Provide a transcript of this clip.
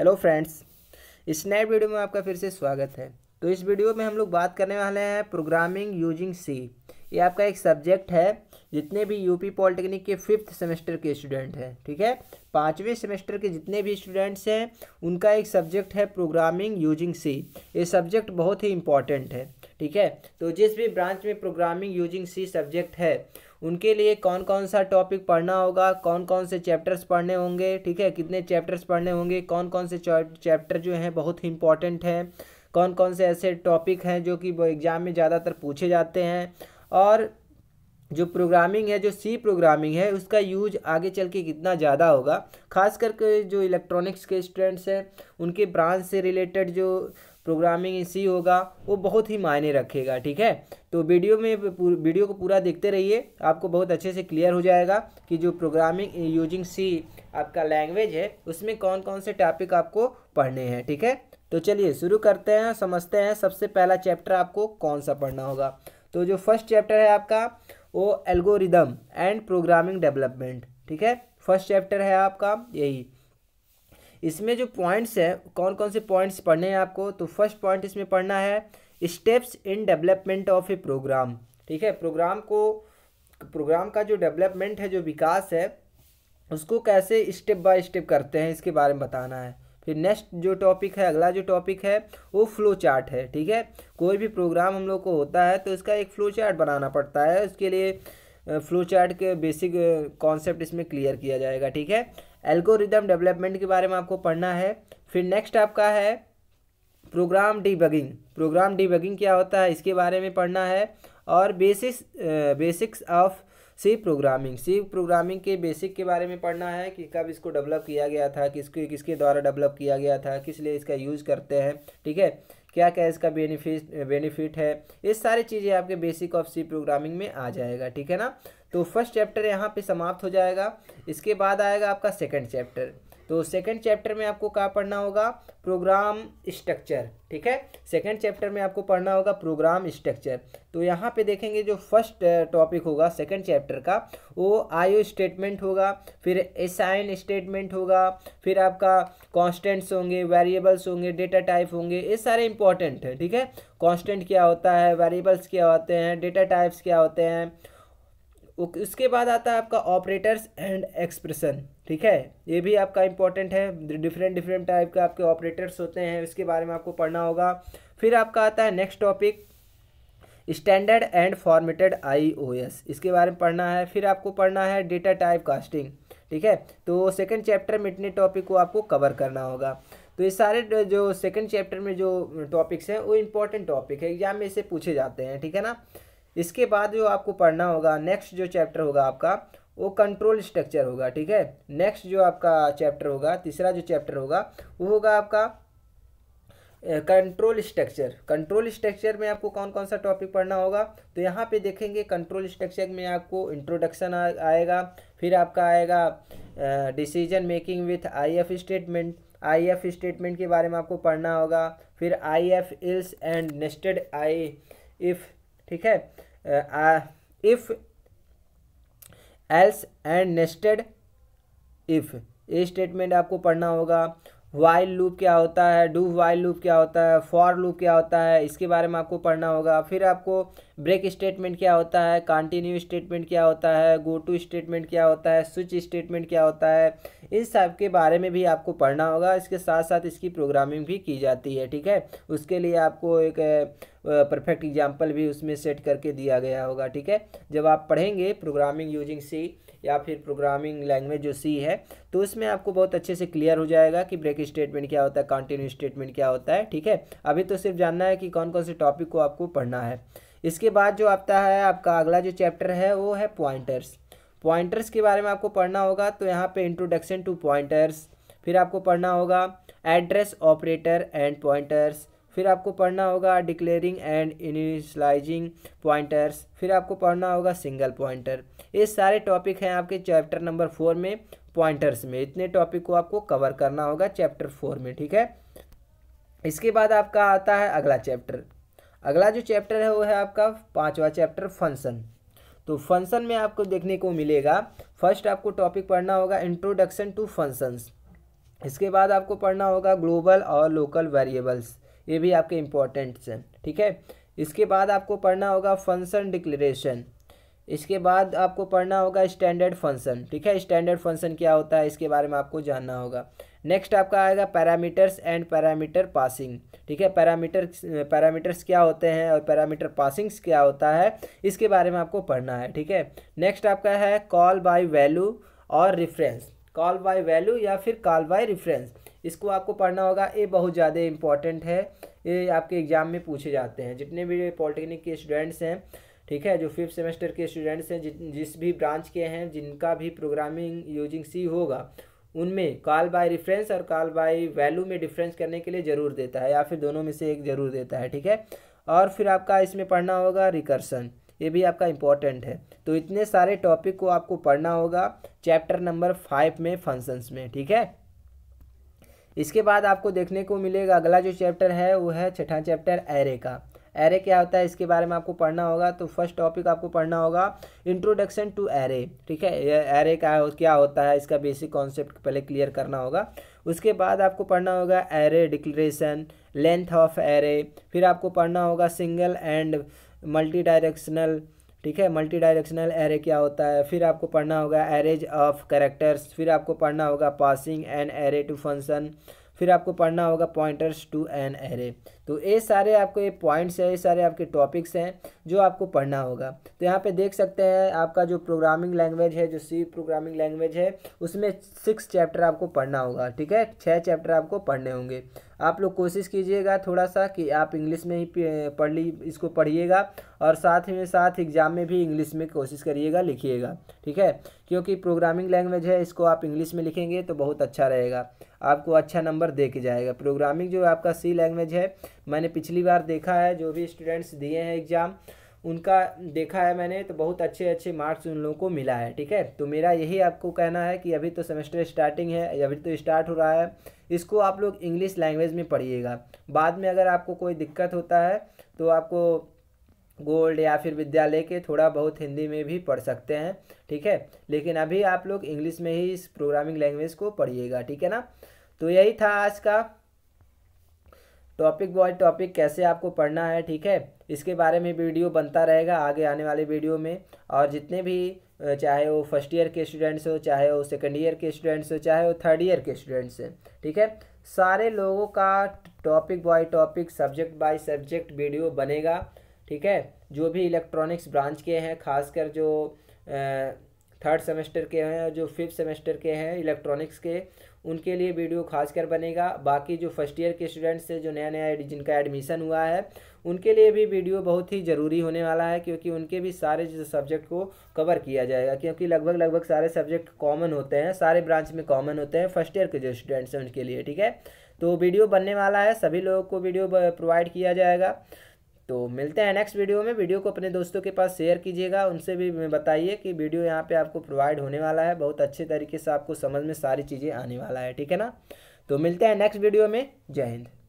hello friends इस नए video में आपका फिर से स्वागत है तो इस वीडियो में हम लोग बात करने वाले हैं प्रोग्रामिंग यूजिंग सी ये आपका एक सब्जेक्ट है जितने भी यूपी पॉलिटेक्निक के फिफ्थ सेमेस्टर के स्टूडेंट हैं ठीक है पाँचवें सेमेस्टर के जितने भी स्टूडेंट्स हैं उनका एक सब्जेक्ट है प्रोग्रामिंग यूजिंग सी ये सब्जेक्ट बहुत ही इंपॉर्टेंट है ठीक है तो जिस भी ब्रांच में प्रोग्रामिंग यूजिंग सी सब्जेक्ट है उनके लिए कौन कौन सा टॉपिक पढ़ना होगा कौन कौन से चैप्टर्स पढ़ने होंगे ठीक है कितने चैप्टर्स पढ़ने होंगे कौन कौन से चैप्टर जो हैं बहुत ही इंपॉर्टेंट हैं कौन कौन से ऐसे टॉपिक हैं जो कि एग्ज़ाम में ज़्यादातर पूछे जाते हैं और जो प्रोग्रामिंग है जो सी प्रोग्रामिंग है उसका यूज आगे चल के कितना ज़्यादा होगा खास करके जो इलेक्ट्रॉनिक्स के स्टूडेंट्स हैं उनके ब्रांच से रिलेटेड जो प्रोग्रामिंग सी होगा वो बहुत ही मायने रखेगा ठीक है तो वीडियो में वीडियो को पूरा देखते रहिए आपको बहुत अच्छे से क्लियर हो जाएगा कि जो प्रोग्रामिंग यूजिंग सी आपका लैंग्वेज है उसमें कौन कौन से टॉपिक आपको पढ़ने हैं ठीक है तो चलिए शुरू करते हैं समझते हैं सबसे पहला चैप्टर आपको कौन सा पढ़ना होगा तो जो फर्स्ट चैप्टर है आपका वो एल्गोरिदम एंड प्रोग्रामिंग डेवलपमेंट ठीक है फर्स्ट चैप्टर है आपका यही इसमें जो पॉइंट्स है कौन कौन से पॉइंट्स पढ़ने हैं आपको तो फर्स्ट पॉइंट इसमें पढ़ना है steps in development of a program ठीक है प्रोग्राम को प्रोग्राम का जो डेवलपमेंट है जो विकास है उसको कैसे स्टेप बाय स्टेप करते हैं इसके बारे में बताना है फिर नेक्स्ट जो टॉपिक है अगला जो टॉपिक है वो फ्लो चार्ट है ठीक है कोई भी प्रोग्राम हम लोग को होता है तो इसका एक फ्लो चार्ट बनाना पड़ता है उसके लिए फ्लो चार्ट के बेसिक कॉन्सेप्ट इसमें क्लियर किया जाएगा ठीक है एल्गोरिदम डेवलपमेंट के बारे में आपको पढ़ना है फिर नेक्स्ट आपका है प्रोग्राम डीबगिंग प्रोग्राम डीबगिंग क्या होता है इसके बारे में पढ़ना है और basis basics of C programming C programming के बेसिक के बारे में पढ़ना है कि कब इसको डेवलप किया गया था किसके किसके द्वारा डेवलप किया गया था किस लिए इसका यूज़ करते हैं ठीक है क्या क्या इसका बेनिफिट बेनिफिट है ये सारी चीज़ें आपके बेसिक ऑफ सी प्रोग्रामिंग में आ जाएगा ठीक है ना तो फर्स्ट चैप्टर यहाँ पे समाप्त हो जाएगा इसके बाद आएगा आपका सेकंड चैप्टर तो सेकंड चैप्टर में आपको क्या पढ़ना होगा प्रोग्राम स्ट्रक्चर ठीक है सेकंड चैप्टर में आपको पढ़ना होगा प्रोग्राम स्ट्रक्चर तो यहाँ पे देखेंगे जो फर्स्ट टॉपिक uh, होगा सेकंड चैप्टर का वो आयो स्टेटमेंट होगा फिर एसाइन स्टेटमेंट होगा फिर आपका कॉन्स्टेंट्स होंगे वेरिएबल्स होंगे डेटा टाइप होंगे ये सारे इंपॉर्टेंट है ठीक है कॉन्स्टेंट क्या होता है वेरिएबल्स क्या होते हैं डेटा टाइप्स क्या होते हैं ओके उसके बाद आता है आपका ऑपरेटर्स एंड एक्सप्रेशन ठीक है ये भी आपका इंपॉर्टेंट है डिफरेंट डिफरेंट टाइप के आपके ऑपरेटर्स होते हैं इसके बारे में आपको पढ़ना होगा फिर आपका आता है next topic standard and formatted IOs इसके बारे में पढ़ना है फिर आपको पढ़ना है डेटा टाइप कास्टिंग ठीक है तो सेकेंड चैप्टर में इतने टॉपिक को आपको कवर करना होगा तो ये सारे जो सेकेंड चैप्टर में जो टॉपिक्स हैं वो इम्पॉर्टेंट टॉपिक है एग्जाम में इसे पूछे जाते हैं ठीक है ना इसके बाद जो आपको पढ़ना होगा नेक्स्ट जो चैप्टर होगा आपका वो कंट्रोल स्ट्रक्चर होगा ठीक है नेक्स्ट जो आपका चैप्टर होगा तीसरा जो चैप्टर होगा वो होगा आपका कंट्रोल स्ट्रक्चर कंट्रोल स्ट्रक्चर में आपको कौन कौन सा टॉपिक पढ़ना होगा तो यहाँ पे देखेंगे कंट्रोल स्ट्रक्चर में आपको इंट्रोडक्शन आएगा फिर आपका आएगा decision making with if statement if statement के बारे में आपको पढ़ना होगा फिर if else and nested I if ठीक है if else and nested if ये स्टेटमेंट आपको पढ़ना होगा वाइल लूप क्या होता है डू वाइल लूप क्या होता है फॉर लूप क्या होता है इसके बारे में आपको पढ़ना होगा फिर आपको ब्रेक स्टेटमेंट क्या होता है कंटिन्यू स्टेटमेंट क्या होता है गो टू स्टेटमेंट क्या होता है स्विच स्टेटमेंट क्या होता है इस सब के बारे में भी आपको पढ़ना होगा इसके साथ साथ इसकी प्रोग्रामिंग भी की जाती है ठीक है उसके लिए आपको एक परफेक्ट एग्जाम्पल भी उसमें सेट करके दिया गया होगा ठीक है जब आप पढ़ेंगे प्रोग्रामिंग यूजिंग सी या फिर प्रोग्रामिंग लैंग्वेज जो सी है तो उसमें आपको बहुत अच्छे से क्लियर हो जाएगा कि ब्रेक स्टेटमेंट क्या होता है कंटिन्यू स्टेटमेंट क्या होता है ठीक है अभी तो सिर्फ जानना है कि कौन कौन से टॉपिक को आपको पढ़ना है इसके बाद जो आता है आपका अगला जो चैप्टर है वो है पॉइंटर्स पॉइंटर्स के बारे में आपको पढ़ना होगा तो यहाँ पे इंट्रोडक्शन टू पॉइंटर्स फिर आपको पढ़ना होगा एड्रेस ऑपरेटर एंड पॉइंटर्स फिर आपको पढ़ना होगा डिक्लेयरिंग एंड इनिशलाइजिंग पॉइंटर्स फिर आपको पढ़ना होगा सिंगल पॉइंटर ये सारे टॉपिक हैं आपके चैप्टर नंबर फोर में पॉइंटर्स में इतने टॉपिक को आपको कवर करना होगा चैप्टर फोर में ठीक है इसके बाद आपका आता है अगला चैप्टर अगला जो चैप्टर है वो है आपका पाँचवा चैप्टर फंक्शन तो फंक्शन में आपको देखने को मिलेगा फर्स्ट आपको टॉपिक पढ़ना होगा इंट्रोडक्शन टू फंक्शंस इसके बाद आपको पढ़ना होगा ग्लोबल और लोकल वेरिएबल्स ये भी आपके इम्पोर्टेंट्स हैं ठीक है इसके बाद आपको पढ़ना होगा फंक्शन डिक्लेरेशन इसके बाद आपको पढ़ना होगा स्टैंडर्ड फंक्शन ठीक है स्टैंडर्ड फंक्शन क्या होता है इसके बारे में आपको जानना होगा नेक्स्ट आपका आएगा पैरामीटर्स एंड पैरामीटर पासिंग ठीक है पैरामीटर पैरामीटर्स क्या होते हैं और पैरामीटर पासिंग्स क्या होता है इसके बारे में आपको पढ़ना है ठीक है नेक्स्ट आपका है कॉल बाय वैल्यू और रिफरेंस कॉल बाय वैल्यू या फिर कॉल बाय रिफरेंस इसको आपको पढ़ना होगा ये बहुत ज़्यादा इंपॉर्टेंट है ये आपके एग्ज़ाम में पूछे जाते हैं जितने भी पॉलिटेक्निक के स्टूडेंट्स हैं ठीक है जो फिफ्थ सेमेस्टर के स्टूडेंट्स हैं जिस भी ब्रांच के हैं जिनका भी प्रोग्रामिंग यूजिंग सी होगा उनमें कॉल बाय रिफरेंस और कॉल बाय वैल्यू में डिफरेंस करने के लिए ज़रूर देता है या फिर दोनों में से एक ज़रूर देता है ठीक है और फिर आपका इसमें पढ़ना होगा रिकर्सन ये भी आपका इंपॉर्टेंट है तो इतने सारे टॉपिक को आपको पढ़ना होगा चैप्टर नंबर फाइव में फंक्शंस में ठीक है इसके बाद आपको देखने को मिलेगा अगला जो चैप्टर है वो है छठा चैप्टर एरे का एरे क्या होता है इसके बारे में आपको पढ़ना होगा तो फर्स्ट टॉपिक आपको पढ़ना होगा इंट्रोडक्शन टू एरे ठीक है एरे क्या हो क्या होता है इसका बेसिक कॉन्सेप्ट पहले क्लियर करना होगा उसके बाद आपको पढ़ना होगा array declaration length of array फिर आपको पढ़ना होगा सिंगल एंड मल्टी डायरेक्शनल ठीक है मल्टी डायरेक्शनल एरे क्या होता है फिर आपको पढ़ना होगा एरेज ऑफ करेक्टर्स फिर आपको पढ़ना होगा passing and array to function फिर आपको पढ़ना होगा पॉइंटर्स टू एन एरे तो ये सारे आपको ये पॉइंट्स हैं ये सारे आपके टॉपिक्स हैं जो आपको पढ़ना होगा तो यहाँ पे देख सकते हैं आपका जो प्रोग्रामिंग लैंग्वेज है जो सी प्रोग्रामिंग लैंग्वेज है उसमें सिक्स चैप्टर आपको पढ़ना होगा ठीक है छः चैप्टर आपको पढ़ने होंगे आप लोग कोशिश कीजिएगा थोड़ा सा कि आप इंग्लिश में ही पढ़ ली इसको पढ़िएगा और साथ ही में साथ एग्ज़ाम में भी इंग्लिश में कोशिश करिएगा लिखिएगा ठीक है क्योंकि प्रोग्रामिंग लैंग्वेज है इसको आप इंग्लिश में लिखेंगे तो बहुत अच्छा रहेगा आपको अच्छा नंबर दे के जाएगा प्रोग्रामिंग जो आपका सी लैंग्वेज है मैंने पिछली बार देखा है जो भी स्टूडेंट्स दिए हैं एग्ज़ाम उनका देखा है मैंने तो बहुत अच्छे अच्छे मार्क्स उन लोगों को मिला है ठीक है तो मेरा यही आपको कहना है कि अभी तो सेमेस्टर स्टार्टिंग है अभी तो स्टार्ट हो रहा है इसको आप लोग इंग्लिश लैंग्वेज में पढ़िएगा बाद में अगर आपको कोई दिक्कत होता है तो आपको गोल्ड या फिर विद्यालय के थोड़ा बहुत हिंदी में भी पढ़ सकते हैं ठीक है लेकिन अभी आप लोग इंग्लिश में ही इस प्रोग्रामिंग लैंग्वेज को पढ़िएगा ठीक है ना तो यही था आज का टॉपिक बॉय टॉपिक कैसे आपको पढ़ना है ठीक है इसके बारे में वीडियो बनता रहेगा आगे आने वाले वीडियो में और जितने भी चाहे वो फर्स्ट ईयर के स्टूडेंट्स हो चाहे वो सेकेंड ईयर के स्टूडेंट्स हो चाहे वो थर्ड ईयर के स्टूडेंट्स हैं ठीक है सारे लोगों का topic by topic subject by subject video बनेगा ठीक है जो भी इलेक्ट्रॉनिक्स ब्रांच के हैं खासकर जो थर्ड सेमेस्टर के हैं और जो फिफ्थ सेमेस्टर के हैं इलेक्ट्रॉनिक्स के उनके लिए वीडियो खासकर बनेगा बाकी जो फर्स्ट ईयर के स्टूडेंट्स से जो नया नया जिनका एडमिशन हुआ है उनके लिए भी वीडियो बहुत ही ज़रूरी होने वाला है क्योंकि उनके भी सारे जो सब्जेक्ट को कवर किया जाएगा क्योंकि लगभग लगभग सारे सब्जेक्ट कॉमन होते हैं सारे ब्रांच में कॉमन होते हैं फर्स्ट ईयर के जो स्टूडेंट्स हैं उनके लिए ठीक है तो वीडियो बनने वाला है सभी लोगों को वीडियो प्रोवाइड किया जाएगा तो मिलते हैं नेक्स्ट वीडियो में वीडियो को अपने दोस्तों के पास शेयर कीजिएगा उनसे भी बताइए कि वीडियो यहाँ पे आपको प्रोवाइड होने वाला है बहुत अच्छे तरीके से आपको समझ में सारी चीज़ें आने वाला है ठीक है ना तो मिलते हैं नेक्स्ट वीडियो में जय हिंद